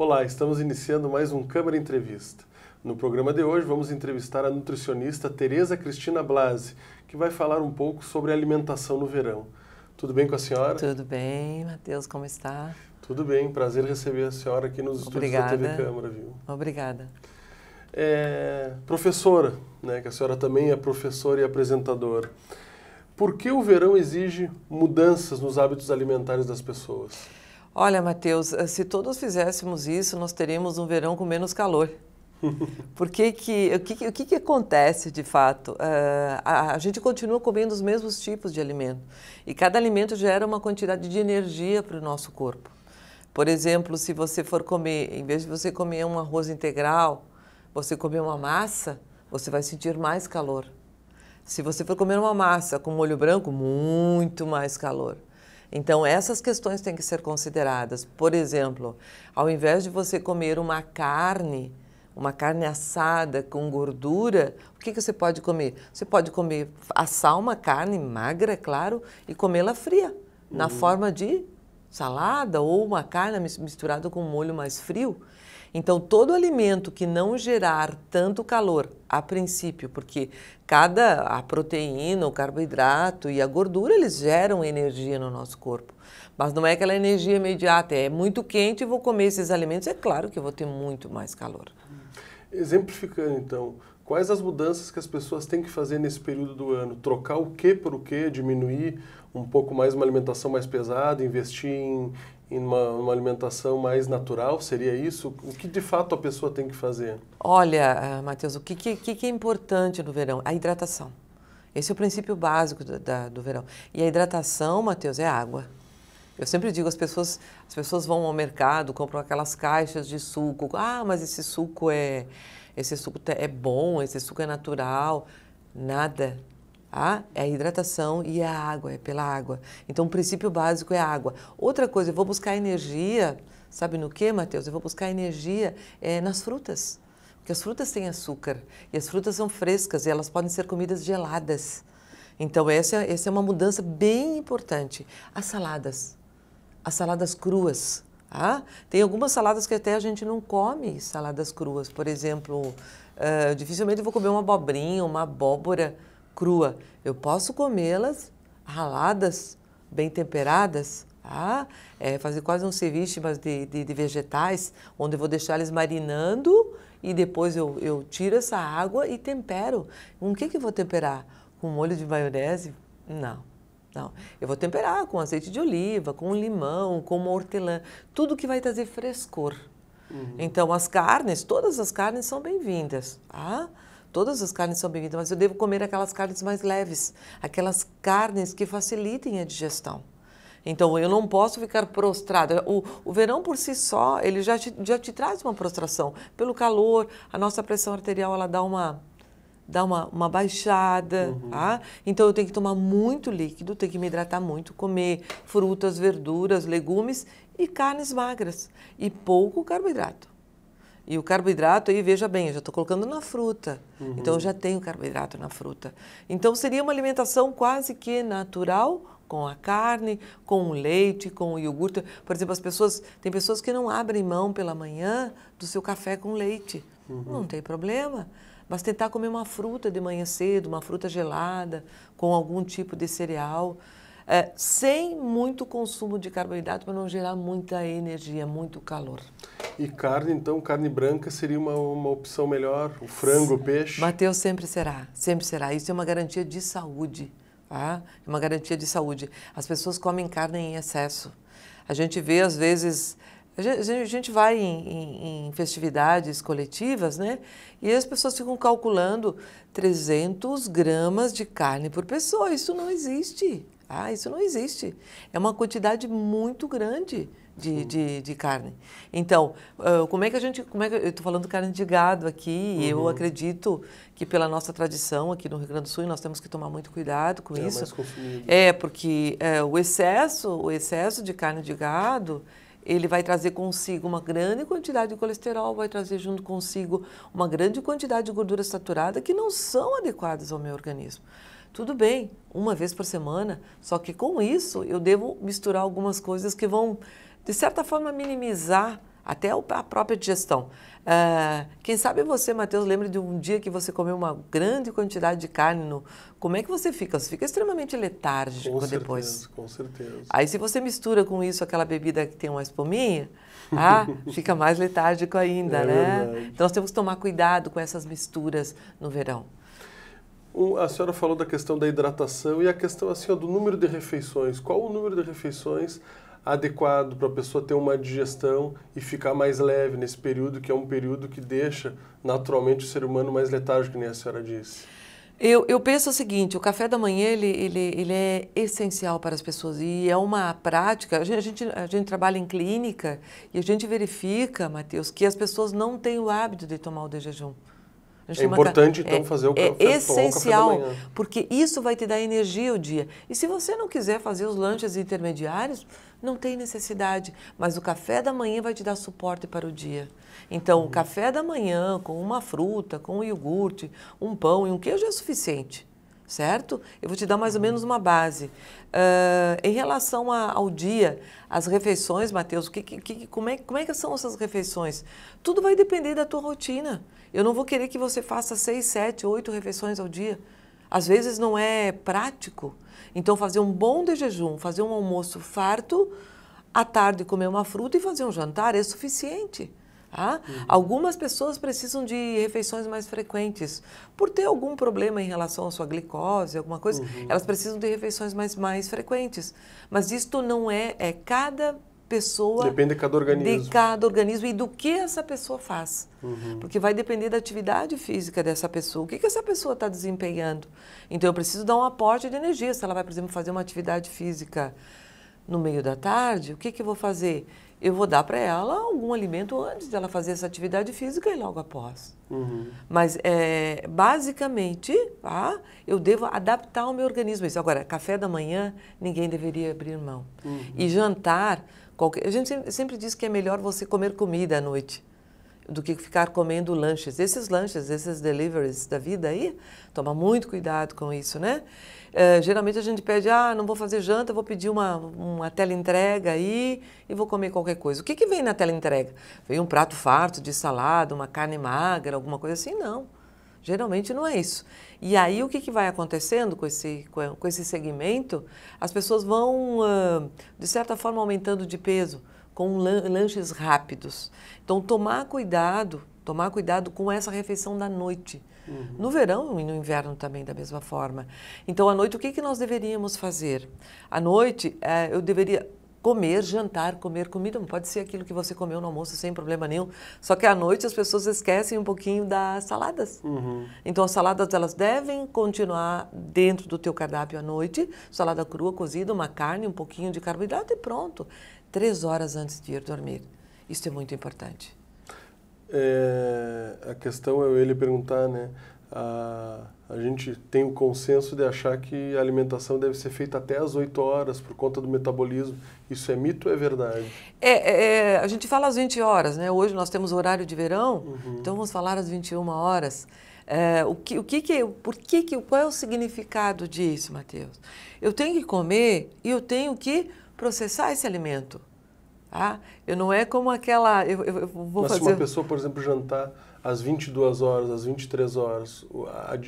Olá, estamos iniciando mais um Câmara Entrevista. No programa de hoje vamos entrevistar a nutricionista Tereza Cristina Blasi, que vai falar um pouco sobre alimentação no verão. Tudo bem com a senhora? Tudo bem, Matheus, como está? Tudo bem, prazer receber a senhora aqui nos Obrigada. estúdios da TV Câmara, viu? Obrigada. É, professora, né, que a senhora também é professora e apresentadora. Por que o verão exige mudanças nos hábitos alimentares das pessoas? Olha, Matheus, eh, se todos fizéssemos isso, nós teríamos um verão com menos calor. Por que que, o que, o que, que acontece de fato? Uh, a, a, gente continua comendo os mesmos tipos de alimento e cada alimento gera uma quantidade de energia para o nosso corpo. Por exemplo, se você for comer, em vez de você comer um arroz integral, você comer uma massa, você vai sentir mais calor. Se você for comer uma massa com molho branco, muito mais calor. Então, essas questões têm que ser consideradas. Por exemplo, ao invés de você comer uma carne, uma carne assada com gordura, o que, que você pode comer? Você pode comer, assar uma carne magra, é claro, e comê-la fria, uhum. na hum. forma de salada ou uma carne misturada com um molho mais frio. Então, todo alimento que não gerar tanto calor, a princípio, porque cada a proteína, o carboidrato e a gordura, eles geram energia no nosso corpo. Mas não é aquela energia imediata, é muito quente e vou comer esses alimentos, é claro que eu vou ter muito mais calor. Exemplificando então, quais as mudanças que as pessoas têm que fazer nesse período do ano? Trocar o que por o que? Diminuir um pouco mais uma alimentação mais pesada, investir em, em uma, uma, alimentação mais natural? Seria isso? O que de fato a pessoa tem que fazer? Olha, eh, Matheus, o que, que, que é importante no verão? A hidratação. Esse é o princípio básico do, da, do verão. E a hidratação, Matheus, é água. Eu sempre digo, as pessoas, as pessoas vão ao mercado, compram aquelas caixas de suco. Ah, mas esse suco é, esse suco é bom, esse suco é natural. Nada é a hidratação e a água, é pela água. Então, o princípio básico é a água. Outra coisa, eu vou buscar energia, sabe no que, Mateus? Eu vou buscar energia é, nas frutas, porque as frutas têm açúcar e as frutas são frescas e elas podem ser comidas geladas. Então, essa, essa é uma mudança bem importante. As saladas, as saladas cruas. Ah, tem algumas saladas que até a gente não come, saladas cruas. Por exemplo, uh, dificilmente eu vou comer uma abobrinha, uma abóbora crua. Eu posso comê-las raladas, bem temperadas, tá? É fazer quase um ceviche mas de, de, de vegetais, onde eu vou deixar eles marinando e depois eu, eu tiro essa água e tempero. Com o que, que eu vou temperar? Com molho de maionese? Não. Não, eu vou temperar com azeite de oliva, com limão, com hortelã, tudo que vai trazer frescor. Uhum. Então, as carnes, todas as carnes são bem-vindas. Tá? Todas as carnes são bem-vindas, mas eu devo comer aquelas carnes mais leves, aquelas carnes que facilitem a digestão. Então eu não posso ficar prostrada. O, o verão por si só, ele já te, já te traz uma prostração. Pelo calor, a nossa pressão arterial ela dá uma dá uma, uma baixada, uhum. tá? Então eu tenho que tomar muito líquido, tenho que me hidratar muito, comer frutas, verduras, legumes e carnes magras e pouco carboidrato. E o carboidrato, aí veja bem, eu já estou colocando na fruta. Uhum. Então eu já tenho carboidrato na fruta. Então seria uma alimentação quase que natural com a carne, com o leite, com o iogurte. Por exemplo, as pessoas, tem pessoas que não abrem mão pela manhã do seu café com leite. Uhum. Não tem problema. Mas tentar comer uma fruta de manhã cedo, uma fruta gelada, com algum tipo de cereal é, sem muito consumo de carboidrato para não gerar muita energia, muito calor. E carne, então, carne branca seria uma, uma opção melhor? O frango, o peixe? Mateus, sempre será, sempre será. Isso é uma garantia de saúde, tá? É uma garantia de saúde. As pessoas comem carne em excesso. A gente vê, às vezes, a gente vai em, em, em, festividades coletivas, né? E as pessoas ficam calculando 300 gramas de carne por pessoa. Isso não existe. Ah, isso não existe. É uma quantidade muito grande de, de, de carne. Então, uh, como é que a gente. Como é que, eu estou falando carne de gado aqui, uhum. eu acredito que pela nossa tradição aqui no Rio Grande do Sul, nós temos que tomar muito cuidado com é isso. Mais é, porque é, o excesso, o excesso de carne de gado ele vai trazer consigo uma grande quantidade de colesterol, vai trazer junto consigo uma grande quantidade de gordura saturada que não são adequadas ao meu organismo. Tudo bem, uma vez por semana, só que com isso eu devo misturar algumas coisas que vão, de certa forma, minimizar até a própria digestão. Uh, quem sabe você, Matheus, lembra de um dia que você comeu uma grande quantidade de carne, no... como é que você fica? Você fica extremamente letárgico com certeza, Com certeza. Aí se você mistura com isso aquela bebida que tem uma espuminha, ah, fica mais letárgico ainda, é né? Verdade. Então nós temos que tomar cuidado com essas misturas no verão. Um, a senhora falou da questão da hidratação e a questão assim, ó, do número de refeições. Qual o número de refeições adequado para a pessoa ter uma digestão e ficar mais leve nesse período, que é um período que deixa naturalmente o ser humano mais letárgico, nem a senhora disse? Eu, eu penso o seguinte, o café da manhã ele, ele, ele é essencial para as pessoas e é uma prática, a gente, a gente, a gente trabalha em clínica e a gente verifica, Matheus, que as pessoas não têm o hábito de tomar o de jejum. É importante, então, é, fazer o é café. É essencial, café porque isso vai te dar energia o dia. E se você não quiser fazer os lanches intermediários, não tem necessidade. Mas o café da manhã vai te dar suporte para o dia. Então, uhum. o café da manhã, com uma fruta, com um iogurte, um pão e um queijo é suficiente certo? Eu vou te dar mais ou uhum. menos uma base. Uh, em relação a, ao dia, as refeições, Matheus, que, que, como, é, como é que são essas refeições? Tudo vai depender da tua rotina. Eu não vou querer que você faça seis, sete, oito refeições ao dia. Às vezes não é prático. Então, fazer um bom de jejum, fazer um almoço farto, à tarde comer uma fruta e fazer um jantar é suficiente. Tá? Uhum. Algumas pessoas precisam de refeições mais frequentes. Por ter algum problema em relação à sua glicose, alguma coisa, uhum. elas precisam de refeições mais, mais frequentes. Mas isto não é, é cada pessoa. Depende de cada organismo. De cada organismo e do que essa pessoa faz. Uhum. Porque vai depender da atividade física dessa pessoa. O que, que essa pessoa está desempenhando? Então eu preciso dar um aporte de energia. Se ela vai, por exemplo, fazer uma atividade física no meio da tarde, o que, que eu vou fazer? Eu vou dar para ela algum alimento antes dela fazer essa atividade física e logo após. Uhum. Mas, é, basicamente, tá? eu devo adaptar o meu organismo a isso. Agora, café da manhã, ninguém deveria abrir mão. Uhum. E jantar, Qualquer... A gente sempre diz que é melhor você comer comida à noite do que ficar comendo lanches. Esses lanches, esses deliveries da vida aí, toma muito cuidado com isso, né? É, geralmente a gente pede, ah, não vou fazer janta, vou pedir uma, uma tela entrega aí e vou comer qualquer coisa. O que, que vem na tela entrega? Vem um prato farto de salada, uma carne magra, alguma coisa assim? Não. Geralmente não é isso. E aí o que, que vai acontecendo com esse, com esse segmento? As pessoas vão, de certa forma, aumentando de peso com lanches rápidos. Então, tomar cuidado, tomar cuidado com essa refeição da noite. Uhum. No verão e no inverno também, da mesma forma. Então, à noite, o que, que nós deveríamos fazer? À noite, eh, eu deveria comer, jantar, comer comida, não pode ser aquilo que você comeu no almoço sem problema nenhum. Só que à noite as pessoas esquecem um pouquinho das saladas. Uhum. Então as saladas elas devem continuar dentro do teu cardápio à noite, salada crua, cozida, uma carne, um pouquinho de carboidrato e pronto. Três horas antes de ir dormir. Isso é muito importante. É, a questão é ele perguntar, né? Ah, a gente tem o consenso de achar que a alimentação deve ser feita até às 8 horas por conta do metabolismo. Isso é mito ou é verdade? É, é, é a gente fala às 20 horas, né? Hoje nós temos horário de verão, uhum. então vamos falar às 21 horas. É, o que, o que, que por que, que, qual é o significado disso, Mateus? Eu tenho que comer e eu tenho que processar esse alimento. Tá? Eu não é como aquela. Eu, eu, eu vou Mas fazer... se uma pessoa, por exemplo, jantar às 22 horas, às 23 horas,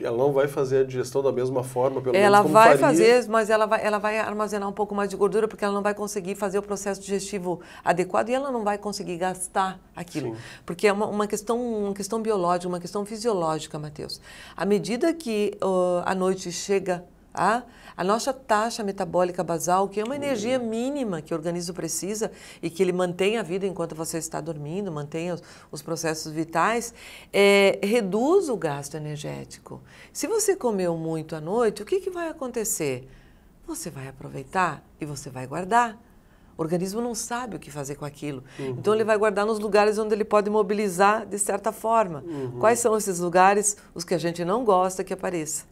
ela não vai fazer a digestão da mesma forma, pelo ela menos como vai faria. fazer, mas ela vai, ela vai armazenar um pouco mais de gordura porque ela não vai conseguir fazer o processo digestivo adequado e ela não vai conseguir gastar aquilo, Sim. porque é uma, uma, questão, uma questão biológica, uma questão fisiológica, Mateus. À medida que uh, a noite chega Tá? A nossa taxa metabólica basal, que é uma energia mínima que o organismo precisa e que ele mantém a vida enquanto você está dormindo, mantém os, os processos vitais, é, reduz o gasto energético. Se você comeu muito à noite, o que, que vai acontecer? Você vai aproveitar e você vai guardar. O organismo não sabe o que fazer com aquilo. Uhum. Então ele vai guardar nos lugares onde ele pode mobilizar de certa forma. Uhum. Quais são esses lugares? Os que a gente não gosta que apareça.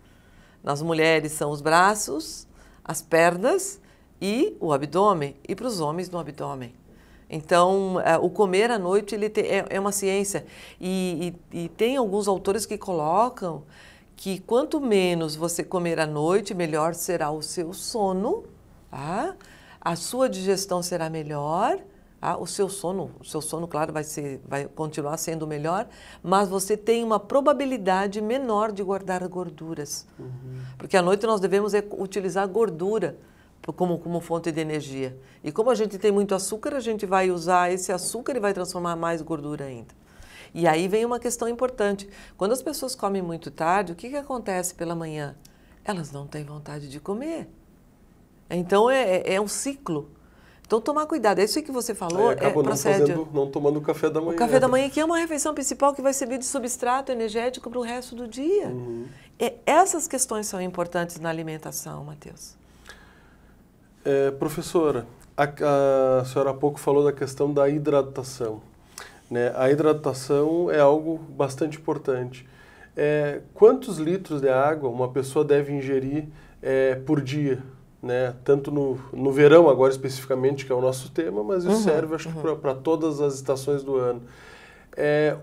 Nas mulheres são os braços, as pernas e o abdômen, e para os homens no abdômen. Então, é, o comer à noite ele é, é, uma ciência. E, e, e, tem alguns autores que colocam que quanto menos você comer à noite, melhor será o seu sono, tá? a sua digestão será melhor ah, o seu sono, o seu sono, claro, vai, ser, vai continuar sendo melhor, mas você tem uma probabilidade menor de guardar gorduras. Uhum. Porque à noite nós devemos é utilizar gordura como, como fonte de energia. E como a gente tem muito açúcar, a gente vai usar esse açúcar e vai transformar mais gordura ainda. E aí vem uma questão importante. Quando as pessoas comem muito tarde, o que, que acontece pela manhã? Elas não têm vontade de comer. Então é, é, é um ciclo. Então, tomar cuidado. É isso que você falou. Aí acaba é, não, fazendo, não tomando o café da manhã. O café da manhã, que é uma refeição principal que vai servir de substrato energético para o resto do dia. Uhum. É, essas questões são importantes na alimentação, Matheus. É, professora, a, a, senhora há pouco falou da questão da hidratação. Né? A hidratação é algo bastante importante. É, quantos litros de água uma pessoa deve ingerir é, por dia? né, tanto no, no verão agora especificamente, que é o nosso tema, mas isso uhum, serve acho uhum. para todas as estações do ano. É,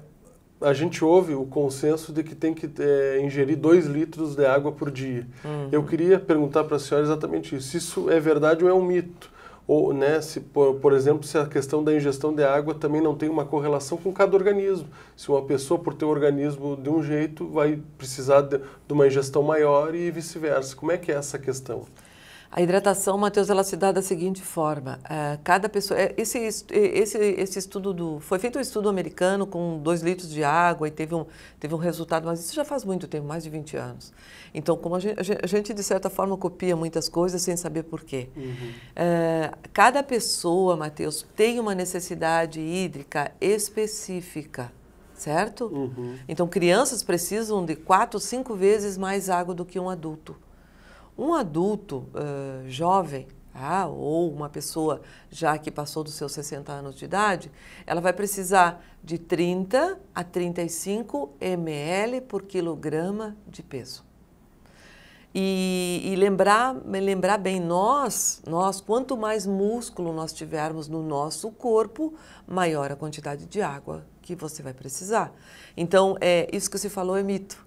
a gente ouve o consenso de que tem que é, ingerir 2 litros de água por dia. Uhum. Eu queria perguntar para a senhora exatamente isso. Se isso é verdade ou é um mito? Ou, né, se, por, por, exemplo, se a questão da ingestão de água também não tem uma correlação com cada organismo. Se uma pessoa, por ter um organismo de um jeito, vai precisar de, de uma ingestão maior e vice-versa. Como é que é essa questão? A hidratação, Matheus, ela se dá da seguinte forma: uh, cada pessoa. Eh, esse, eh, esse, esse estudo do. Foi feito um estudo americano com dois litros de água e teve um, teve um resultado, mas isso já faz muito tempo mais de 20 anos. Então, como a gente, a gente de certa forma, copia muitas coisas sem saber porquê. Uhum. Uh, cada pessoa, Matheus, tem uma necessidade hídrica específica certo? Uhum. Então, crianças precisam de quatro, cinco vezes mais água do que um adulto. Um adulto uh, jovem, ah, ou uma pessoa já que passou dos seus 60 anos de idade, ela vai precisar de 30 a 35 ml por quilograma de peso. E, e lembrar, lembrar bem, nós, nós, quanto mais músculo nós tivermos no nosso corpo, maior a quantidade de água que você vai precisar. Então, é, isso que você falou é mito.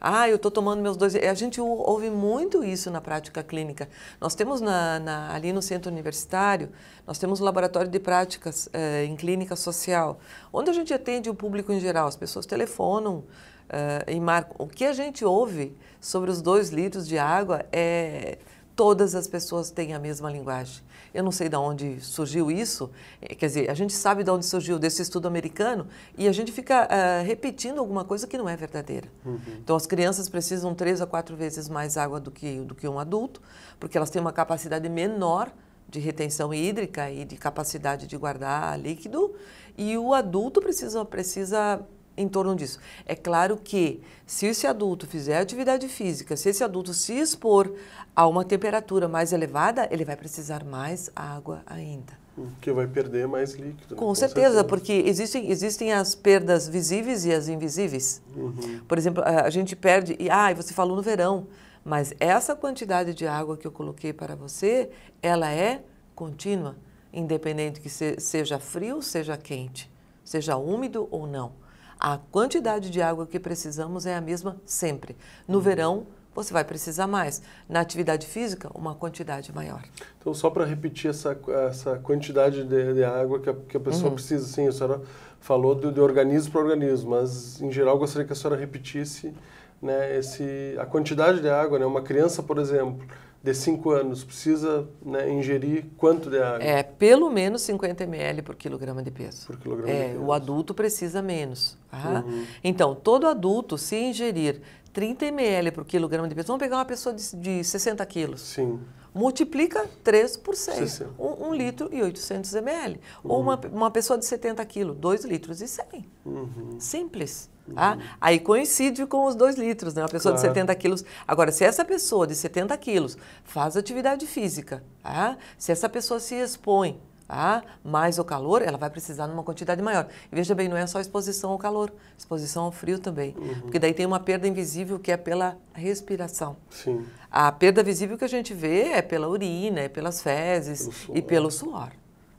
Ah, eu estou tomando meus dois. A gente ouve muito isso na prática clínica. Nós temos na, na, ali no centro universitário, nós temos um laboratório de práticas eh, em clínica social, onde a gente atende o público em geral. As pessoas telefonam eh, e marcam. O que a gente ouve sobre os dois litros de água é todas as pessoas têm a mesma linguagem. Eu não sei de onde surgiu isso, eh, quer dizer, a gente sabe de onde surgiu desse estudo americano e a gente fica uh, repetindo alguma coisa que não é verdadeira. Uhum. Então, as crianças precisam três a quatro vezes mais água do que, do que um adulto, porque elas têm uma capacidade menor de retenção hídrica e de capacidade de guardar líquido, e o adulto precisa, precisa em torno disso. É claro que se esse adulto fizer atividade física, se esse adulto se expor a uma temperatura mais elevada, ele vai precisar mais água ainda. Que vai perder é mais líquido. Né? Com, com certeza, certeza, porque existem, existem as perdas visíveis e as invisíveis. Uhum. Por exemplo, a gente perde, e ah, você falou no verão, mas essa quantidade de água que eu coloquei para você, ela é contínua, independente que se, seja frio, seja quente, seja úmido ou não. A quantidade de água que precisamos é a mesma sempre. No uhum. verão, você vai precisar mais. Na atividade física, uma quantidade maior. Então, só para repetir essa, essa quantidade de, de água que a, que a pessoa uhum. precisa, sim, a senhora falou de, de organismo para organismo, mas em geral gostaria que a senhora repetisse né, esse, a quantidade de água. Né? Uma criança, por exemplo, de 5 anos precisa né, ingerir quanto de água? É, pelo menos 50 ml por quilograma de peso. Por quilograma é, de peso. O adulto precisa menos. Tá? Uhum. Então, todo adulto, se ingerir 30 ml por quilograma de peso, vamos pegar uma pessoa de, de 60 quilos. Sim. Multiplica 3 por 6, 1, um, um litro e 800 ml. Uhum. Ou uma, uma pessoa de 70 quilos, 2 litros e 100. Uhum. Simples. Tá? Aí coincide com os dois litros, né? Uma pessoa claro. de 70 quilos. Agora, se essa pessoa de 70 quilos faz atividade física, tá? se essa pessoa se expõe tá? mais ao calor, ela vai precisar de uma quantidade maior. E veja bem, não é só exposição ao calor, exposição ao frio também. Uhum. Porque daí tem uma perda invisível que é pela respiração. Sim. A perda visível que a gente vê é pela urina, é pelas fezes pelo e pelo suor.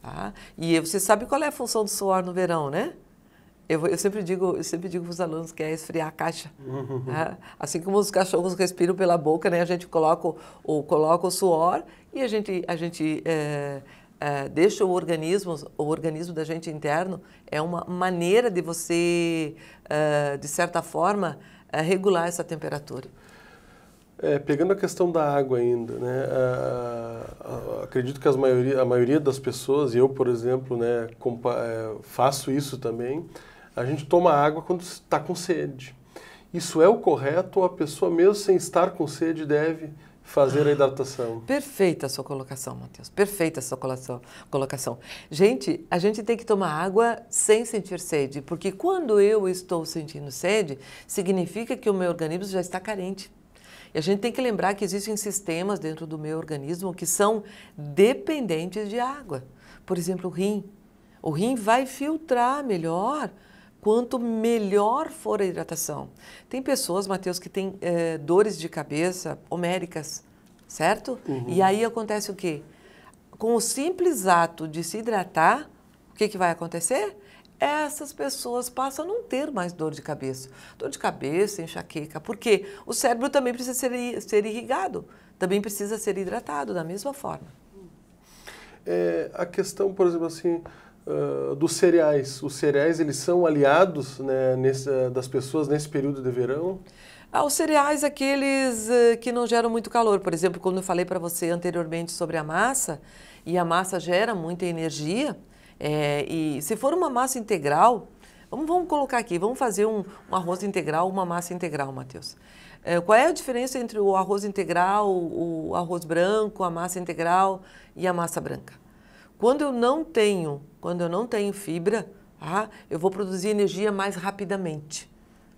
Tá? E você sabe qual é a função do suor no verão, né? Eu, eu, sempre digo, eu sempre digo para os alunos que é esfriar a caixa. Uhum. Né? Assim como os cachorros respiram pela boca, né? A gente coloca o, coloca o suor e a gente a gente é, é, deixa o organismo o organismo da gente interno é uma maneira de você é, de certa forma é, regular essa temperatura. É, pegando a questão da água ainda, né? Ah, acredito que maioria, a maioria das pessoas, e eu, por exemplo, né, é, faço isso também, a gente toma água quando está com sede. Isso é o correto ou a pessoa, mesmo sem estar com sede, deve fazer a hidratação? Perfeita a sua colocação, Matheus. Perfeita a sua colocação. Gente, a gente tem que tomar água sem sentir sede, porque quando eu estou sentindo sede, significa que o meu organismo já está carente. E a gente tem que lembrar que existem sistemas dentro do meu organismo que são dependentes de água. Por exemplo, o rim. O rim vai filtrar melhor quanto melhor for a hidratação. Tem pessoas, Matheus, que têm é, dores de cabeça homéricas, certo? Uhum. E aí acontece o quê? Com o simples ato de se hidratar, o que, que vai acontecer? Essas pessoas passam a não ter mais dor de cabeça. Dor de cabeça, enxaqueca, porque o cérebro também precisa ser, ser irrigado, também precisa ser hidratado da mesma forma. É, a questão, por exemplo, assim, dos cereais. Os cereais eles são aliados né, nesse, das pessoas nesse período de verão? Ah, os cereais, aqueles que não geram muito calor. Por exemplo, quando eu falei para você anteriormente sobre a massa, e a massa gera muita energia, é, e se for uma massa integral, vamos, vamos colocar aqui, vamos fazer um, um arroz integral, uma massa integral, Matheus. É, qual é a diferença entre o arroz integral, o arroz branco, a massa integral e a massa branca? Quando eu não tenho, quando eu não tenho fibra, ah, eu vou produzir energia mais rapidamente.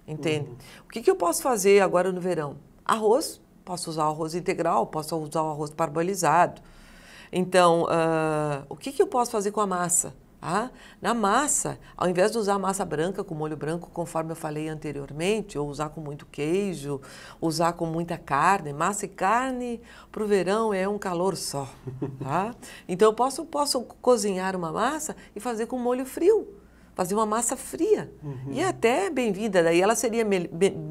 Entende? Uhum. O que, que eu posso fazer agora no verão? Arroz, posso usar o arroz integral, posso usar o arroz parbolizado. Então, uh, o que, que eu posso fazer com a massa? Ah, na massa, ao invés de usar massa branca com molho branco, conforme eu falei anteriormente, ou usar com muito queijo, usar com muita carne, massa e carne para o verão é um calor só. Tá? Então eu posso, posso cozinhar uma massa e fazer com molho frio fazer uma massa fria. Uhum. E é até bem-vinda, daí ela seria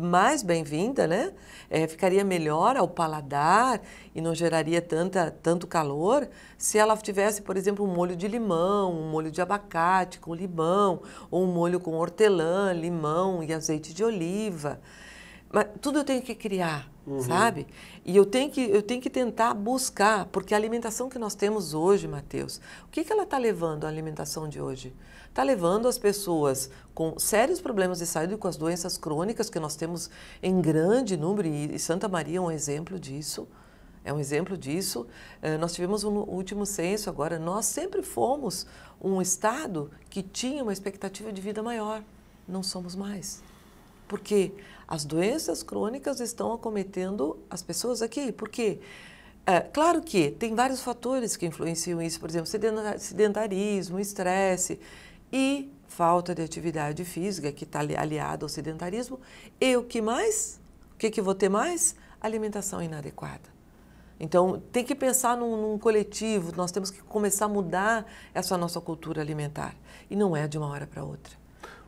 mais bem-vinda, né? É, ficaria melhor ao paladar e não geraria tanta, tanto calor se ela tivesse, por exemplo, um molho de limão, um molho de abacate com limão, ou um molho com hortelã, limão e azeite de oliva. Mas tudo eu tenho que criar, uhum. sabe? E eu tenho, que, eu tenho que tentar buscar, porque a alimentação que nós temos hoje, Mateus, o que, que ela está levando a alimentação de hoje? está levando as pessoas com sérios problemas de saúde, com as doenças crônicas que nós temos em grande número, e Santa Maria é um exemplo disso. É um exemplo disso. Eh, nós tivemos um último censo agora. Nós sempre fomos um estado que tinha uma expectativa de vida maior. Não somos mais. Porque as doenças crônicas estão acometendo as pessoas aqui. Por quê? É, claro que tem vários fatores que influenciam isso, por exemplo, sedentarismo, estresse, e falta de atividade física, que está aliada ao sedentarismo. E o que mais? O que, que vou ter mais? Alimentação inadequada. Então, tem que pensar num, num, coletivo, nós temos que começar a mudar essa nossa cultura alimentar. E não é de uma hora para outra.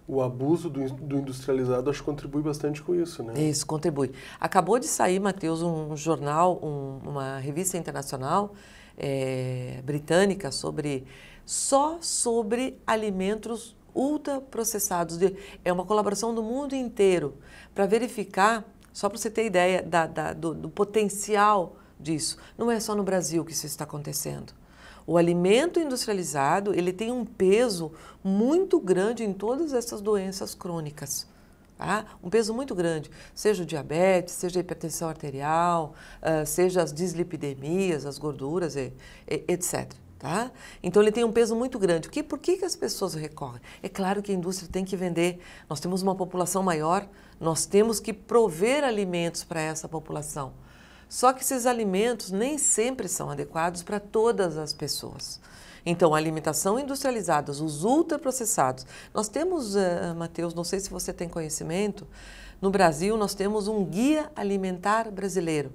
O abuso do, do, industrializado, acho que contribui bastante com isso, né? Isso, contribui. Acabou de sair, Matheus, um jornal, um, uma revista internacional é, britânica sobre só sobre alimentos ultraprocessados. É uma colaboração do mundo inteiro para verificar, só para você ter ideia da, da, do, do potencial disso. Não é só no Brasil que isso está acontecendo. O alimento industrializado ele tem um peso muito grande em todas essas doenças crônicas. Tá? Um peso muito grande, seja o diabetes, seja a hipertensão arterial, ah, seja as dislipidemias, as gorduras, etc. Tá? Então ele tem um peso muito grande. O que, por que, que as pessoas recorrem? É claro que a indústria tem que vender. Nós temos uma população maior, nós temos que prover alimentos para essa população. Só que esses alimentos nem sempre são adequados para todas as pessoas. Então, a alimentação industrializada, os ultraprocessados. Nós temos, uh, eh, Matheus, não sei se você tem conhecimento, no Brasil nós temos um guia alimentar brasileiro.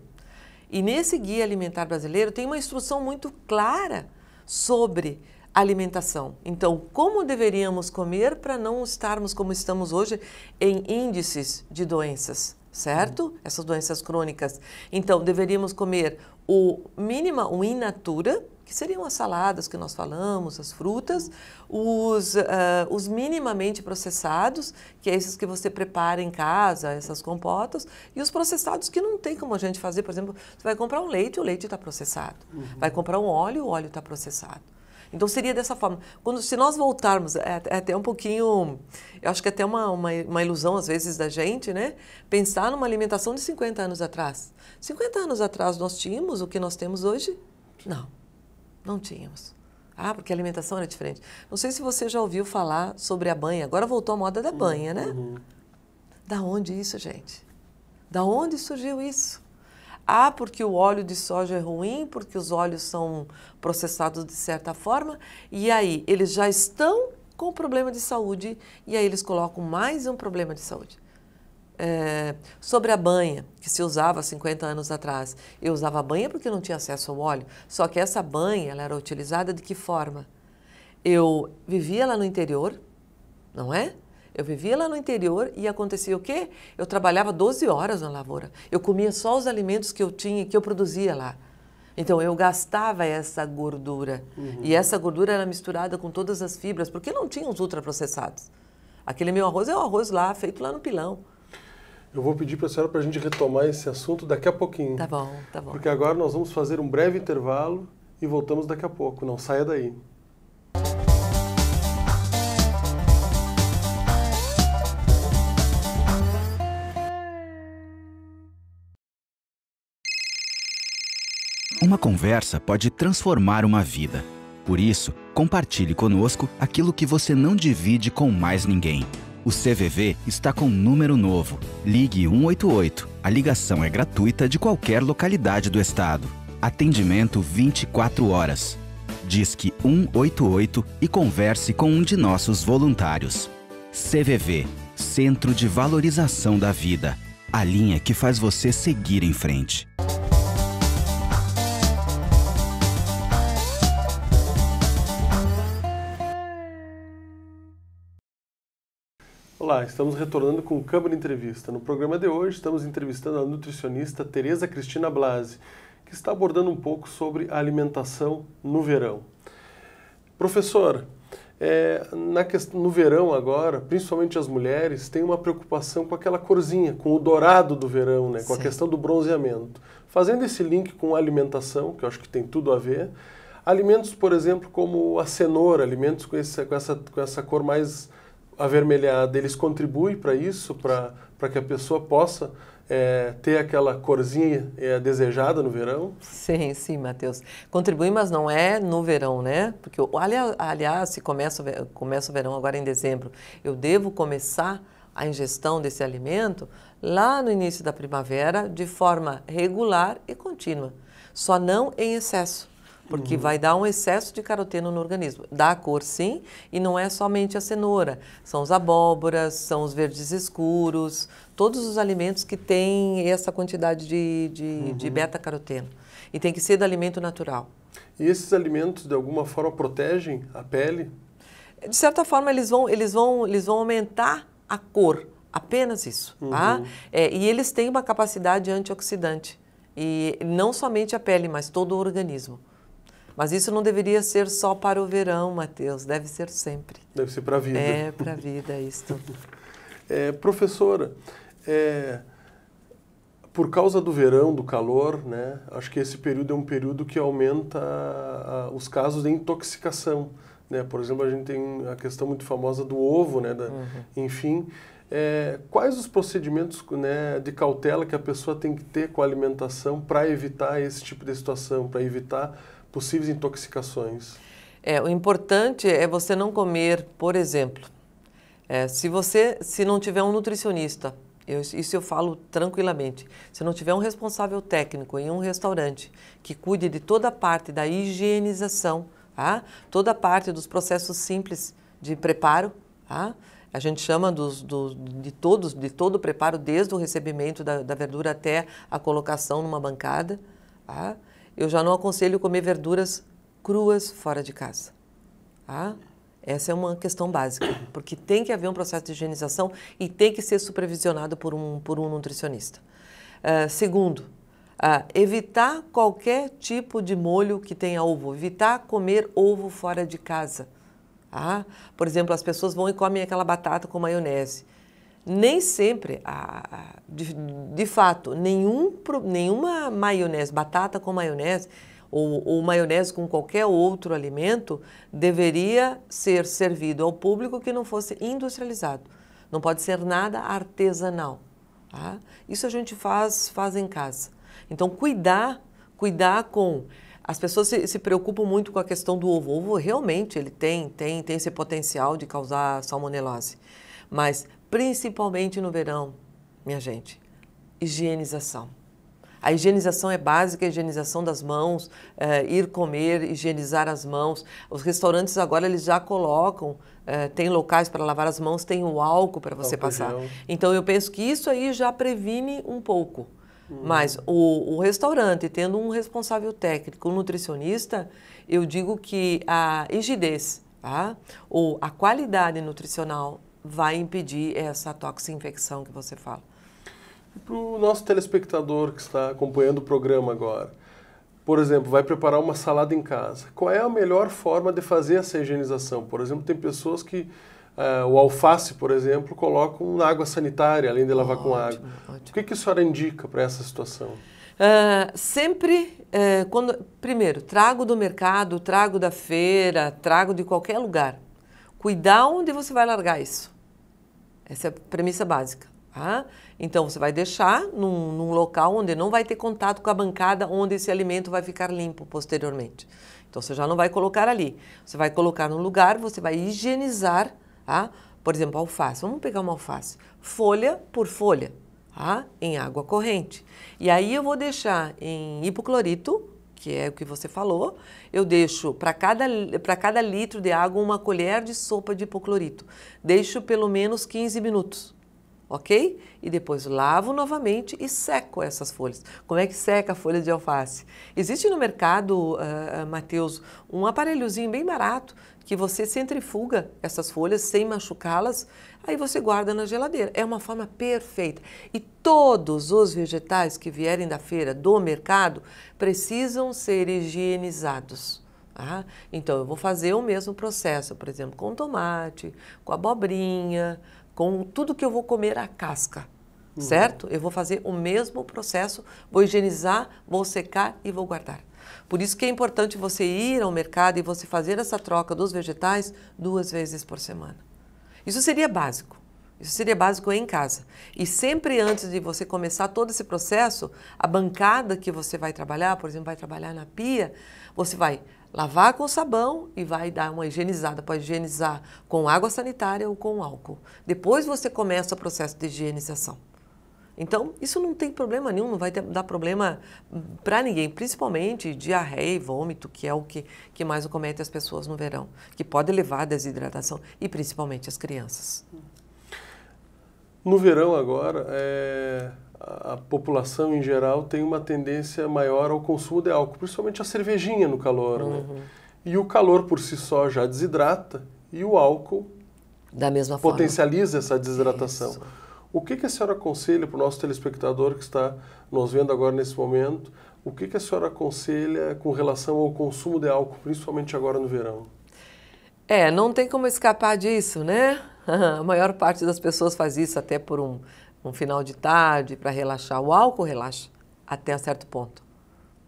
E nesse guia alimentar brasileiro tem uma instrução muito clara sobre alimentação. Então, como deveríamos comer para não estarmos como estamos hoje em índices de doenças, certo? Uhum. Essas doenças crônicas. Então, deveríamos comer o mínima, o in natura, que seriam as saladas que nós falamos, as frutas, os, uh, os minimamente processados, que é esses que você prepara em casa, essas compotas, e os processados que não tem como a gente fazer. Por exemplo, você vai comprar um leite, o leite está processado. Uhum. Vai comprar um óleo, o óleo está processado. Então seria dessa forma. Quando, se nós voltarmos, é, é, até um pouquinho, eu acho que é até uma, uma, uma, ilusão às vezes da gente, né? Pensar numa alimentação de 50 anos atrás. 50 anos atrás nós tínhamos o que nós temos hoje? Não. Não tínhamos. Ah, porque a alimentação era diferente. Não sei se você já ouviu falar sobre a banha. Agora voltou a moda da uhum, banha, né? Uhum. Da onde isso, gente? Da onde surgiu isso? Ah, porque o óleo de soja é ruim, porque os óleos são processados de certa forma. E aí, eles já estão com problema de saúde e aí eles colocam mais um problema de saúde. É, sobre a banha, que se usava 50 anos atrás. Eu usava banha porque não tinha acesso ao óleo, só que essa banha ela era utilizada de que forma? Eu vivia lá no interior, não é? Eu vivia lá no interior e acontecia o quê? Eu trabalhava 12 horas na lavoura. Eu comia só os alimentos que eu tinha, que eu produzia lá. Então eu gastava essa gordura. Uhum. E essa gordura era misturada com todas as fibras, porque não tinha os ultraprocessados. Aquele meu arroz é o arroz lá, feito lá no pilão. Eu vou pedir para a senhora para a gente retomar esse assunto daqui a pouquinho. Tá bom, tá bom. Porque agora nós vamos fazer um breve intervalo e voltamos daqui a pouco. Não saia daí. Uma conversa pode transformar uma vida. Por isso, compartilhe conosco aquilo que você não divide com mais ninguém. O CVV está com um número novo. Ligue 188. A ligação é gratuita de qualquer localidade do estado. Atendimento 24 horas. Disque 188 e converse com um de nossos voluntários. CVV Centro de Valorização da Vida a linha que faz você seguir em frente. Olá, estamos retornando com o Câmara Entrevista. No programa de hoje, estamos entrevistando a nutricionista Tereza Cristina Blasi, que está abordando um pouco sobre a alimentação no verão. Professor, é, na, no verão agora, principalmente as mulheres, têm uma preocupação com aquela corzinha, com o dourado do verão, né, com Sim. a questão do bronzeamento. Fazendo esse link com a alimentação, que eu acho que tem tudo a ver, alimentos, por exemplo, como a cenoura, alimentos com com essa, com essa cor mais avermelhada, eles contribuem para isso, para que a pessoa possa é, ter aquela corzinha é, desejada no verão? Sim, sim, Matheus. Contribui, mas não é no verão, né? Porque, aliás, aliás se começa, começa o verão agora em dezembro, eu devo começar a ingestão desse alimento lá no início da primavera de forma regular e contínua, só não em excesso porque uhum. vai dar um excesso de caroteno no organismo. Dá cor sim, e não é somente a cenoura, são os abóboras, são os verdes escuros, todos os alimentos que têm essa quantidade de, de, uhum. de beta-caroteno. E tem que ser do alimento natural. E esses alimentos, de alguma forma, protegem a pele? De certa forma, eles vão, eles vão, eles vão aumentar a cor, apenas isso. Tá? Uhum. Tá? É, e eles têm uma capacidade antioxidante. E não somente a pele, mas todo o organismo. Mas isso não deveria ser só para o verão, Mateus, deve ser sempre. Deve ser para a vida. É, para a vida, é isso. é, professora, é, por causa do verão, do calor, né, acho que esse período é um período que aumenta a, ah, os casos de intoxicação. Né? Por exemplo, a gente tem a questão muito famosa do ovo, né, da, uhum. enfim. É, quais os procedimentos né, de cautela que a pessoa tem que ter com a alimentação para evitar esse tipo de situação, para evitar possíveis intoxicações? É, o importante é você não comer, por exemplo, é, se você se não tiver um nutricionista, eu, isso eu falo tranquilamente, se não tiver um responsável técnico em um restaurante que cuide de toda a parte da higienização, tá? toda a parte dos processos simples de preparo, tá? a gente chama dos, dos, de todos, de todo o preparo, desde o recebimento da, da verdura até a colocação numa bancada, tá? eu já não aconselho comer verduras cruas fora de casa. Ah, Essa é uma questão básica, porque tem que haver um processo de higienização e tem que ser supervisionado por um, por um nutricionista. Uh, segundo, uh, evitar qualquer tipo de molho que tenha ovo, evitar comer ovo fora de casa. Ah, por exemplo, as pessoas vão e comem aquela batata com maionese nem sempre, a, de, de, fato, nenhum, nenhuma maionese, batata com maionese ou, ou maionese com qualquer outro alimento deveria ser servido ao público que não fosse industrializado. Não pode ser nada artesanal. Tá? Isso a gente faz, faz em casa. Então, cuidar, cuidar com as pessoas se, se, preocupam muito com a questão do ovo. O ovo realmente ele tem, tem, tem esse potencial de causar salmonelose. Mas principalmente no verão, minha gente. Higienização. A higienização é básica, a higienização das mãos, é, ir comer, higienizar as mãos. Os restaurantes agora eles já colocam, é, tem locais para lavar as mãos, tem o álcool para você álcool passar. Gel. Então eu penso que isso aí já previne um pouco. Hum. Mas o, o, restaurante, tendo um responsável técnico, um nutricionista, eu digo que a rigidez, tá? ou a qualidade nutricional vai impedir essa toxinfecção que você fala. Para o nosso telespectador que está acompanhando o programa agora, por exemplo, vai preparar uma salada em casa. Qual é a melhor forma de fazer essa higienização? Por exemplo, tem pessoas que uh, o alface, por exemplo, colocam na água sanitária, além de lavar ótimo, com água. Ótimo. O que, que a senhora indica para essa situação? Uh, sempre, uh, quando, primeiro, trago do mercado, trago da feira, trago de qualquer lugar. Cuidar onde você vai largar isso. Essa é a premissa básica. ah? Então você vai deixar num, num, local onde não vai ter contato com a bancada, onde esse alimento vai ficar limpo posteriormente. Então você já não vai colocar ali. Você vai colocar num lugar, você vai higienizar, ah? por exemplo, alface. Vamos pegar uma alface, folha por folha, ah? em água corrente. E aí eu vou deixar em hipoclorito que é o que você falou, eu deixo para cada, para cada litro de água uma colher de sopa de hipoclorito. Deixo pelo menos 15 minutos, ok? E depois lavo novamente e seco essas folhas. Como é que seca a folha de alface? Existe no mercado, uh, ah, ah, Matheus, um aparelhozinho bem barato que você centrifuga essas folhas sem machucá-las Aí você guarda na geladeira. É uma forma perfeita. E todos os vegetais que vierem da feira, do mercado, precisam ser higienizados. Ah, então, eu vou fazer o mesmo processo, por exemplo, com tomate, com abobrinha, com tudo que eu vou comer a casca, uhum. certo? Eu vou fazer o mesmo processo, vou higienizar, vou secar e vou guardar. Por isso que é importante você ir ao mercado e você fazer essa troca dos vegetais duas vezes por semana. Isso seria básico. Isso seria básico em casa. E sempre antes de você começar todo esse processo, a bancada que você vai trabalhar, por exemplo, vai trabalhar na pia, você vai lavar com sabão e vai dar uma higienizada. Pode higienizar com água sanitária ou com álcool. Depois você começa o processo de higienização. Então, isso não tem problema nenhum, não vai ter, dar problema para ninguém, principalmente diarreia e vômito, que é o que, que mais comete as pessoas no verão, que pode levar à desidratação e principalmente as crianças. No verão agora, é, a população em geral tem uma tendência maior ao consumo de álcool, principalmente a cervejinha no calor. Né? Uhum. Né? E o calor por si só já desidrata e o álcool da mesma potencializa forma. essa desidratação. Isso. O que, que a senhora aconselha para o nosso telespectador que está nos vendo agora nesse momento? O que, que a senhora aconselha com relação ao consumo de álcool, principalmente agora no verão? É, não tem como escapar disso, né? A maior parte das pessoas faz isso até por um, um final de tarde, para relaxar. O álcool relaxa até um certo ponto.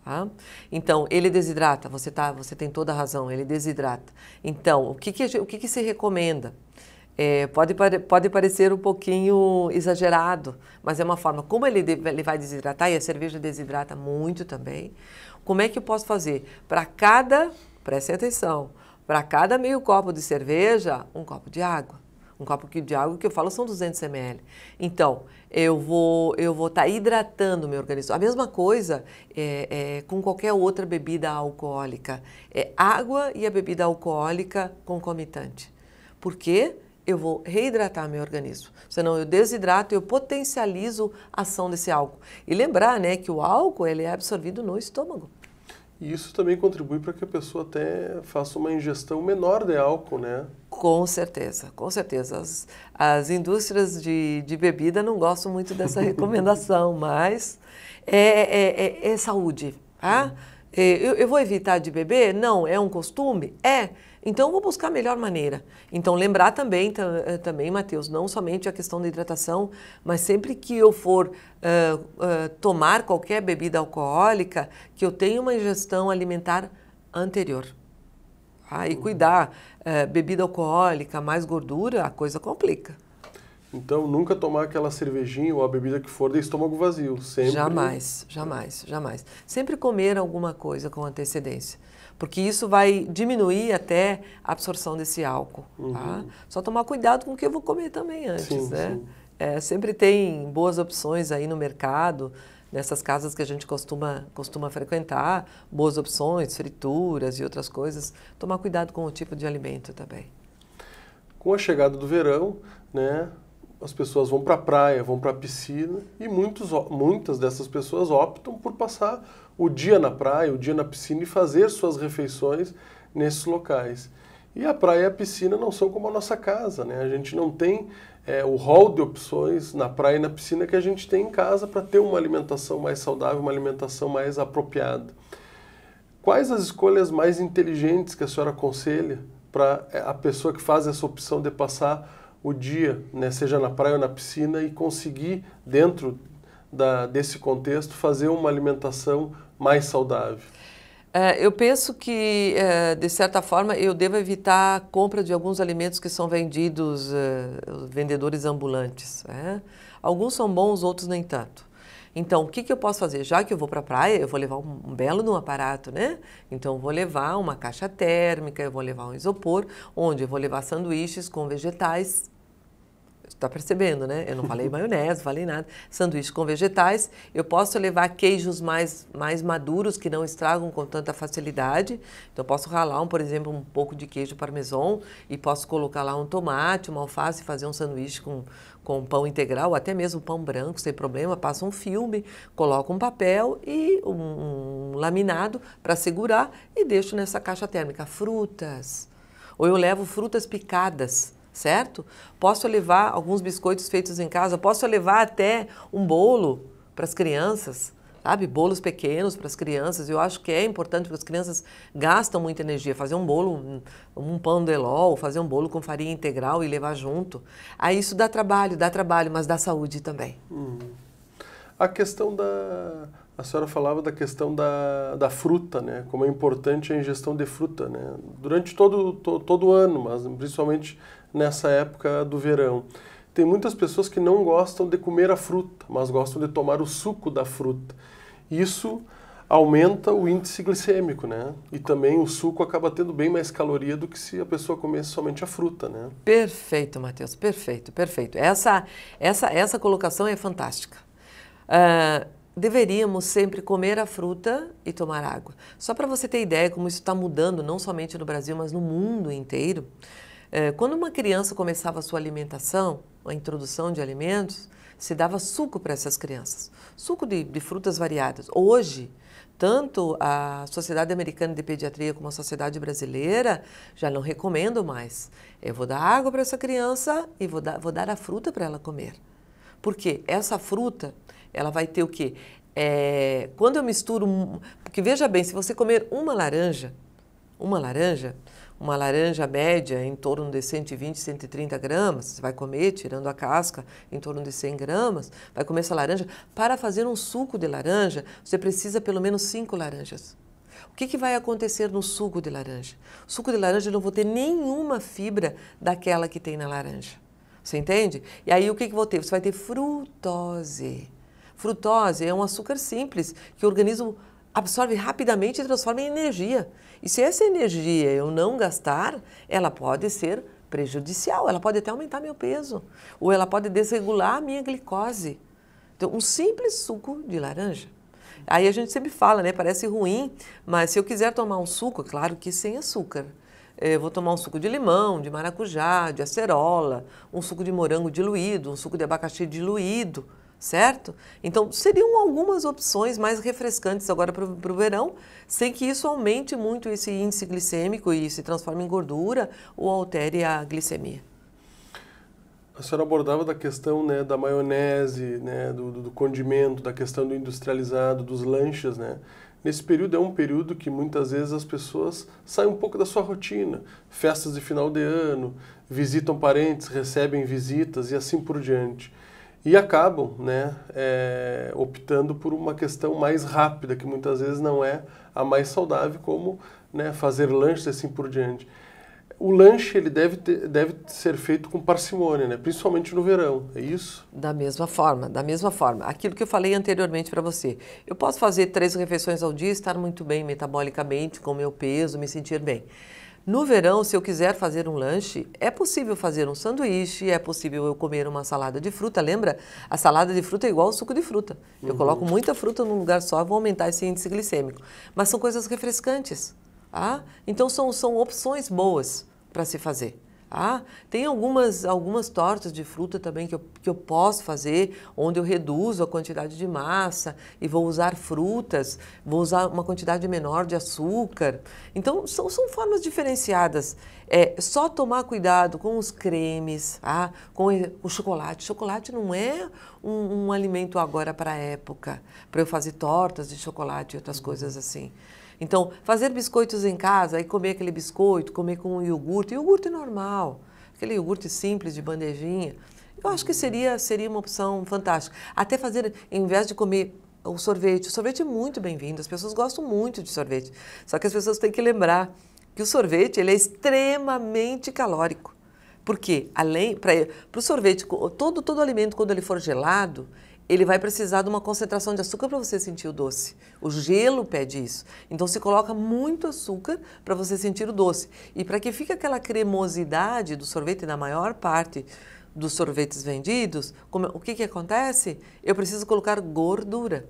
Tá? Então, ele desidrata, você, tá, você tem toda a razão, ele desidrata. Então, o que, que, o que, que se recomenda? É, pode, pode parecer um pouquinho exagerado, mas é uma forma. Como ele, ele vai desidratar, e a cerveja desidrata muito também, como é que eu posso fazer? Para cada, preste atenção, para cada meio copo de cerveja, um copo de água. Um copo de água que eu falo são 200 ml. Então, eu vou eu vou estar tá hidratando o meu organismo. A mesma coisa é, é, com qualquer outra bebida alcoólica. É água e a bebida alcoólica concomitante. Por quê? eu vou reidratar meu organismo. Senão eu desidrato, e eu potencializo a ação desse álcool. E lembrar, né, que o álcool ele é absorvido no estômago. E isso também contribui para que a pessoa até faça uma ingestão menor de álcool, né? Com certeza, com certeza. As, as indústrias de, de bebida não gostam muito dessa recomendação, mas é, é, é, é saúde, tá? Hum. Eu, eu, vou evitar de beber? Não, é um costume? É, então, eu vou buscar a melhor maneira. Então, lembrar também, eh, também Matheus, não somente a questão da hidratação, mas sempre que eu for uh, uh, tomar qualquer bebida alcoólica, que eu tenha uma ingestão alimentar anterior. Ah, e cuidar, uh, bebida alcoólica, mais gordura, a coisa complica. Então, nunca tomar aquela cervejinha ou a bebida que for de estômago vazio, sempre. Jamais, jamais, jamais. Sempre comer alguma coisa com antecedência porque isso vai diminuir até a absorção desse álcool. Tá? Uhum. Tá? Só tomar cuidado com o que eu vou comer também antes, sim, né? Sim. É, sempre tem boas opções aí no mercado, nessas casas que a gente costuma, costuma frequentar, boas opções, frituras e outras coisas. Tomar cuidado com o tipo de alimento também. Com a chegada do verão, né, as pessoas vão para a praia, vão para a piscina e muitos, muitas dessas pessoas optam por passar o dia na praia, o dia na piscina e fazer suas refeições nesses locais. E a praia e a piscina não são como a nossa casa, né? A gente não tem é, o hall de opções na praia e na piscina que a gente tem em casa para ter uma alimentação mais saudável, uma alimentação mais apropriada. Quais as escolhas mais inteligentes que a senhora aconselha para é, a pessoa que faz essa opção de passar o dia, né, seja na praia ou na piscina, e conseguir, dentro da, desse contexto, fazer uma alimentação mais saudável? É, eu penso que, é, de certa forma, eu devo evitar a compra de alguns alimentos que são vendidos, é, vendedores ambulantes. Né? Alguns são bons, outros nem tanto. Então, o que, que eu posso fazer? Já que eu vou para a praia, eu vou levar um, um belo de um aparato, né? Então, eu vou levar uma caixa térmica, eu vou levar um isopor, onde eu vou levar sanduíches com vegetais, está percebendo, né? Eu não falei maionese, falei nada. Sanduíche com vegetais. Eu posso levar queijos mais, mais maduros, que não estragam com tanta facilidade. Então, posso ralar, um, por exemplo, um pouco de queijo parmesão e posso colocar lá um tomate, uma alface, fazer um sanduíche com, com pão integral, até mesmo pão branco, sem problema. Passa um filme, coloco um papel e um, um laminado para segurar e deixo nessa caixa térmica. Frutas. Ou eu levo frutas picadas certo? Posso levar alguns biscoitos feitos em casa, posso levar até um bolo para as crianças, sabe? Bolos pequenos para as crianças. Eu acho que é importante porque as crianças gastam muita energia. Fazer um bolo, um, um pão de ló, fazer um bolo com farinha integral e levar junto. Aí isso dá trabalho, dá trabalho, mas dá saúde também. Hum. A questão da... A senhora falava da questão da, da fruta, né? Como é importante a ingestão de fruta, né? Durante todo, to, todo ano, mas principalmente nessa época do verão. Tem muitas pessoas que não gostam de comer a fruta, mas gostam de tomar o suco da fruta. Isso aumenta o índice glicêmico, né? E também o suco acaba tendo bem mais caloria do que se a pessoa comesse somente a fruta, né? Perfeito, Matheus, perfeito, perfeito. Essa, essa, essa colocação é fantástica. Uh, deveríamos sempre comer a fruta e tomar água. Só para você ter ideia como isso está mudando, não somente no Brasil, mas no mundo inteiro. Eh, quando uma criança começava a sua alimentação, a introdução de alimentos, se dava suco para essas crianças, suco de, de frutas variadas. Hoje, tanto a Sociedade Americana de Pediatria como a Sociedade Brasileira já não recomendam mais. Eu vou dar água para essa criança e vou dar, vou dar a fruta para ela comer. Porque essa fruta, ela vai ter o quê? É, quando eu misturo, porque veja bem, se você comer uma laranja, uma laranja, uma laranja média em torno de 120, 130 gramas, você vai comer tirando a casca em torno de 100 gramas, vai comer essa laranja. Para fazer um suco de laranja, você precisa pelo menos 5 laranjas. O que, que vai acontecer no suco de laranja? O suco de laranja eu não vou ter nenhuma fibra daquela que tem na laranja. Você entende? E aí o que, que vou ter? Você vai ter frutose. Frutose é um açúcar simples que o organismo absorve rapidamente e transforma em energia. E se essa energia eu não gastar, ela pode ser prejudicial, ela pode até aumentar meu peso, ou ela pode desregular a minha glicose. Então, um simples suco de laranja. Aí a gente sempre fala, né? Parece ruim, mas se eu quiser tomar um suco, claro que sem açúcar. Eh, eu vou tomar um suco de limão, de maracujá, de acerola, um suco de morango diluído, um suco de abacaxi diluído certo? Então, seriam algumas opções mais refrescantes agora para o verão, sem que isso aumente muito esse índice glicêmico e se transforme em gordura ou altere a glicemia. A senhora abordava da questão né, da maionese, né, do, do condimento, da questão do industrializado, dos lanches, né? Nesse período é um período que muitas vezes as pessoas saem um pouco da sua rotina. Festas de final de ano, visitam parentes, recebem visitas e assim por diante e acabam né, é, optando por uma questão mais rápida, que muitas vezes não é a mais saudável, como né, fazer lanches assim por diante. O lanche ele deve, ter, deve ser feito com parcimônia, né? principalmente no verão, é isso? Da mesma forma, da mesma forma. Aquilo que eu falei anteriormente para você. Eu posso fazer três refeições ao dia, estar muito bem metabolicamente, com meu peso, me sentir bem. No verão, se eu quiser fazer um lanche, é possível fazer um sanduíche, é possível eu comer uma salada de fruta. Lembra? A salada de fruta é igual ao suco de fruta. Eu uhum. coloco muita fruta num lugar só, vou aumentar esse índice glicêmico. Mas são coisas refrescantes. ah? Então, são, são opções boas para se fazer. Ah, tem algumas, algumas tortas de fruta também que eu, que eu posso fazer, onde eu reduzo a quantidade de massa e vou usar frutas, vou usar uma quantidade menor de açúcar. Então, são, são formas diferenciadas. É só tomar cuidado com os cremes, ah, com o chocolate. Chocolate não é um, um alimento agora para a época, para eu fazer tortas de chocolate e outras uhum. coisas assim. Então, fazer biscoitos em casa e comer aquele biscoito, comer com um iogurte, iogurte normal, aquele iogurte simples de bandejinha, eu acho que seria, seria uma opção fantástica. Até fazer, em vez de comer o sorvete, o sorvete é muito bem-vindo, as pessoas gostam muito de sorvete. Só que as pessoas têm que lembrar que o sorvete ele é extremamente calórico. Porque além para o sorvete, todo todo alimento quando ele for gelado, ele vai precisar de uma concentração de açúcar para você sentir o doce. O gelo pede isso. Então se coloca muito açúcar para você sentir o doce. E para que fique aquela cremosidade do sorvete na maior parte dos sorvetes vendidos, como, é, o que, que acontece? Eu preciso colocar gordura.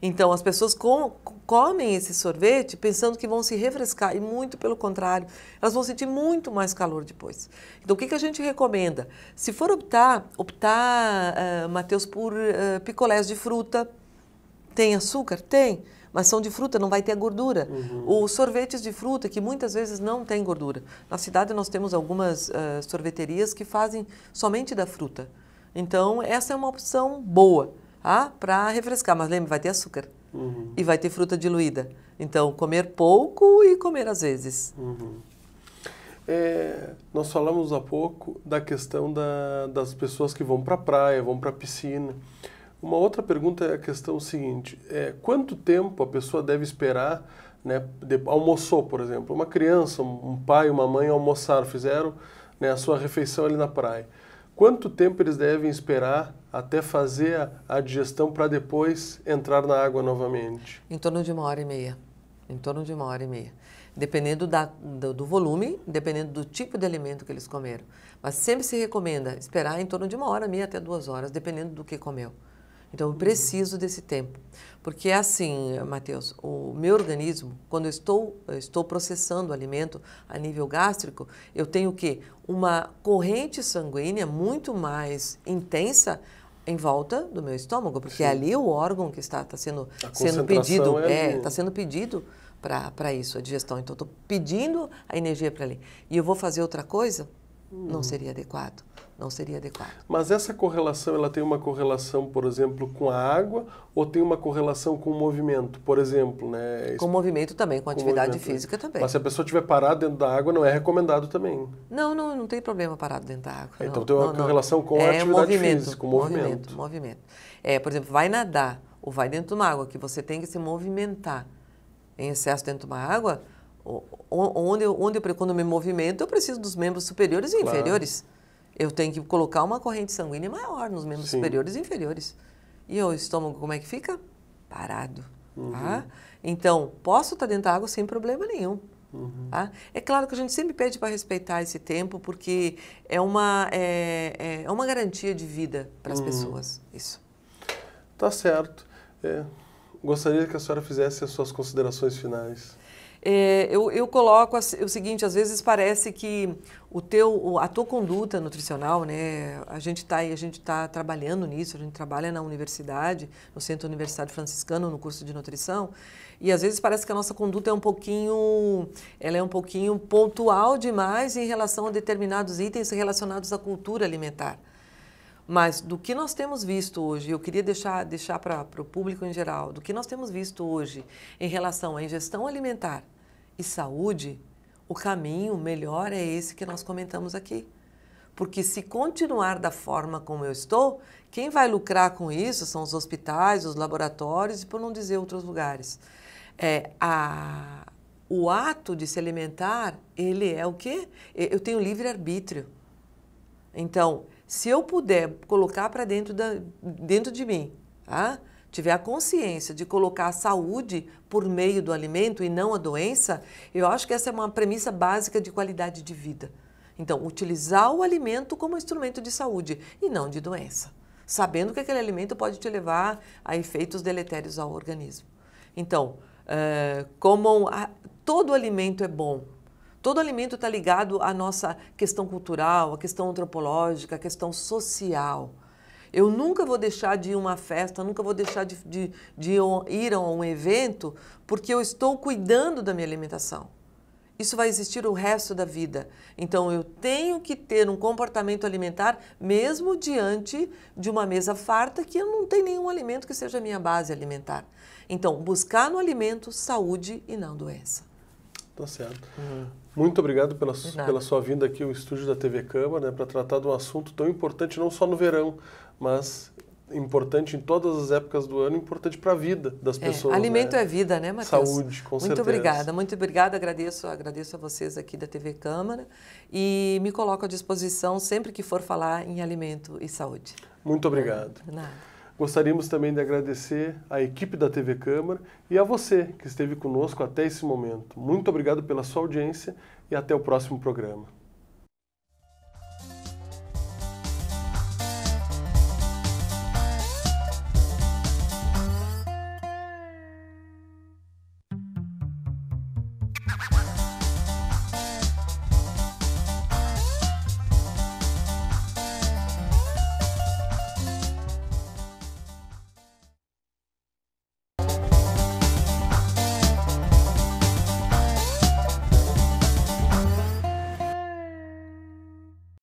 Então as pessoas com, comem esse sorvete pensando que vão se refrescar e muito pelo contrário, elas vão sentir muito mais calor depois. Então o que, que a gente recomenda? Se for optar, optar, uh, eh, Matheus, por uh, picolés de fruta, tem açúcar? Tem mas são de fruta, não vai ter gordura. Uhum. Os sorvetes de fruta, que muitas vezes não tem gordura. Na cidade nós temos algumas uh, sorveterias que fazem somente da fruta. Então, essa é uma opção boa tá? para refrescar, mas lembre, vai ter açúcar. Uhum. E vai ter fruta diluída. Então, comer pouco e comer às vezes. Uhum. É, nós falamos há pouco da questão da, das pessoas que vão para a praia, vão para a piscina. Uma outra pergunta é a questão seguinte: é, quanto tempo a pessoa deve esperar? Né, de, almoçou, por exemplo, uma criança, um pai, uma mãe almoçaram, fizeram né, a sua refeição ali na praia quanto tempo eles devem esperar até fazer a, a digestão para depois entrar na água novamente? Em torno de uma hora e meia. Em torno de uma hora e meia. Dependendo da, do, do, volume, dependendo do tipo de alimento que eles comeram. Mas sempre se recomenda esperar em torno de uma hora e meia até duas horas, dependendo do que comeu. Então eu preciso desse tempo. Porque é assim, Matheus, o meu organismo, quando eu estou, eu estou processando o alimento a nível gástrico, eu tenho o quê? Uma corrente sanguínea muito mais intensa em volta do meu estômago, porque é ali o órgão que está, está sendo, sendo pedido. É, é, está sendo pedido para isso, a digestão. Então, eu estou pedindo a energia para ali. E eu vou fazer outra coisa? Hum. Não uhum. seria adequado não seria adequado. Mas essa correlação, ela tem uma correlação, por exemplo, com a água ou tem uma correlação com o movimento, por exemplo, né? Com o movimento também, com, com atividade física também. Mas se a pessoa estiver parada dentro da água, não é recomendado também. Não, não, não tem problema parado dentro da água. É, então tem uma não, correlação não. com a é, atividade movimento, física, com o movimento. Movimento, movimento. É, por exemplo, vai nadar ou vai dentro de uma água que você tem que se movimentar em excesso dentro de uma água, onde, onde, onde quando eu me movimento, eu preciso dos membros superiores e claro. inferiores. Eu tenho que colocar uma corrente sanguínea maior nos membros Sim. superiores e inferiores. E o estômago, como é que fica? Parado. Uhum. Tá? Então, posso estar dentro da água sem problema nenhum. Uhum. Tá? É claro que a gente sempre pede para respeitar esse tempo, porque é uma, é, é, é uma garantia de vida para as uhum. pessoas. Isso. Tá certo. É, gostaria que a senhora fizesse as suas considerações finais. É, eu, eu, coloco o seguinte, às vezes parece que o teu, a tua conduta nutricional, né? A gente está a gente tá trabalhando nisso, a gente trabalha na universidade, no Centro Universitário Franciscano, no curso de nutrição, e às vezes parece que a nossa conduta é um pouquinho, ela é um pouquinho pontual demais em relação a determinados itens relacionados à cultura alimentar. Mas do que nós temos visto hoje, eu queria deixar, deixar para o público em geral, do que nós temos visto hoje em relação à ingestão alimentar e saúde, o caminho melhor é esse que nós comentamos aqui. Porque se continuar da forma como eu estou, quem vai lucrar com isso são os hospitais, os laboratórios e, por não dizer, outros lugares. É, a, o ato de se alimentar, ele é o quê? Eu tenho livre-arbítrio. Então, se eu puder colocar para dentro, da, dentro de mim, tá? tiver a consciência de colocar a saúde por meio do alimento e não a doença, eu acho que essa é uma premissa básica de qualidade de vida. Então, utilizar o alimento como instrumento de saúde e não de doença, sabendo que aquele alimento pode te levar a efeitos deletérios ao organismo. Então, é, a, todo alimento é bom, Todo alimento está ligado à nossa questão cultural, à questão antropológica, à questão social. Eu nunca vou deixar de ir a uma festa, nunca vou deixar de, de, de ir a um evento porque eu estou cuidando da minha alimentação. Isso vai existir o resto da vida. Então eu tenho que ter um comportamento alimentar mesmo diante de uma mesa farta que eu não tenho nenhum alimento que seja a minha base alimentar. Então, buscar no alimento saúde e não doença. Tá certo. Uhum. Muito obrigado pela, pela sua vinda aqui ao estúdio da TV Câmara né, para tratar de um assunto tão importante, não só no verão, mas importante em todas as épocas do ano, importante para a vida das é, pessoas. alimento né? é vida, né, Matheus? Saúde, com muito certeza. Muito obrigada, muito obrigada. Agradeço, agradeço a vocês aqui da TV Câmara e me coloco à disposição sempre que for falar em alimento e saúde. Muito obrigado. Nada. Gostaríamos também de agradecer à equipe da TV Câmara e a você que esteve conosco até esse momento. Muito obrigado pela sua audiência e até o próximo programa.